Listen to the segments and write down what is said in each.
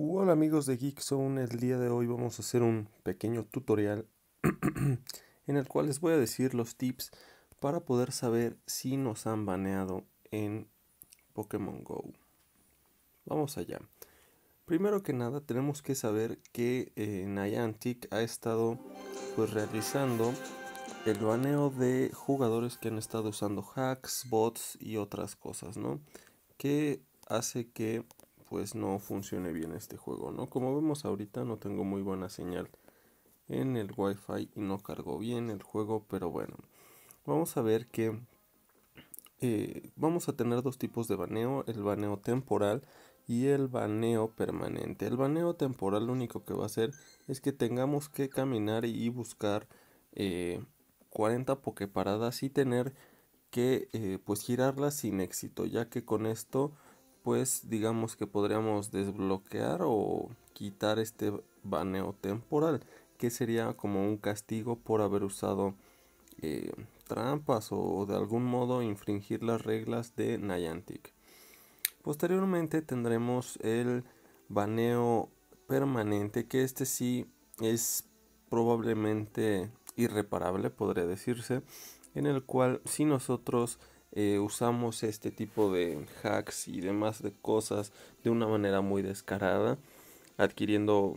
Hola amigos de Geekzone, el día de hoy vamos a hacer un pequeño tutorial en el cual les voy a decir los tips para poder saber si nos han baneado en Pokémon GO. Vamos allá. Primero que nada tenemos que saber que eh, Niantic ha estado pues realizando el baneo de jugadores que han estado usando hacks, bots y otras cosas, ¿no? Que hace que pues no funcione bien este juego, ¿no? Como vemos ahorita no tengo muy buena señal en el wifi y no cargo bien el juego, pero bueno, vamos a ver que eh, vamos a tener dos tipos de baneo, el baneo temporal y el baneo permanente. El baneo temporal lo único que va a hacer es que tengamos que caminar y buscar eh, 40 pokeparadas y tener que eh, pues girarlas sin éxito, ya que con esto pues digamos que podríamos desbloquear o quitar este baneo temporal que sería como un castigo por haber usado eh, trampas o de algún modo infringir las reglas de Niantic. Posteriormente tendremos el baneo permanente que este sí es probablemente irreparable podría decirse en el cual si nosotros eh, usamos este tipo de hacks y demás de cosas de una manera muy descarada, adquiriendo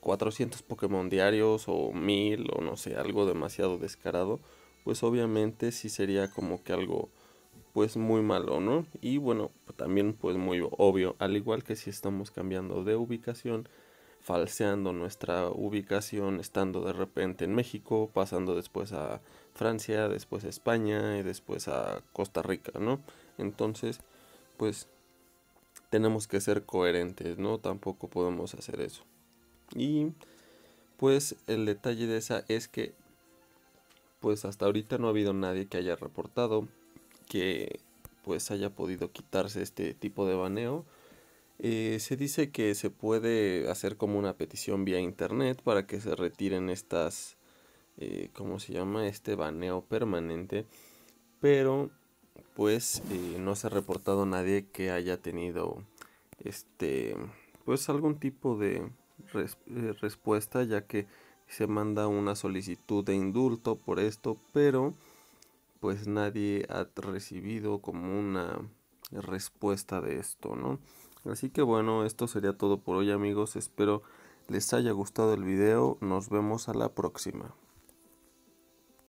400 Pokémon diarios o 1000 o no sé, algo demasiado descarado, pues obviamente sí sería como que algo pues muy malo, ¿no? Y bueno, también pues muy obvio, al igual que si estamos cambiando de ubicación, falseando nuestra ubicación, estando de repente en México, pasando después a Francia, después a España y después a Costa Rica, ¿no? Entonces, pues tenemos que ser coherentes, ¿no? Tampoco podemos hacer eso. Y pues el detalle de esa es que pues hasta ahorita no ha habido nadie que haya reportado que pues haya podido quitarse este tipo de baneo eh, se dice que se puede hacer como una petición vía internet para que se retiren estas, eh, ¿cómo se llama? Este baneo permanente. Pero pues eh, no se ha reportado nadie que haya tenido este, pues algún tipo de respuesta ya que se manda una solicitud de indulto por esto, pero pues nadie ha recibido como una respuesta de esto, ¿no? Así que bueno, esto sería todo por hoy amigos, espero les haya gustado el video, nos vemos a la próxima.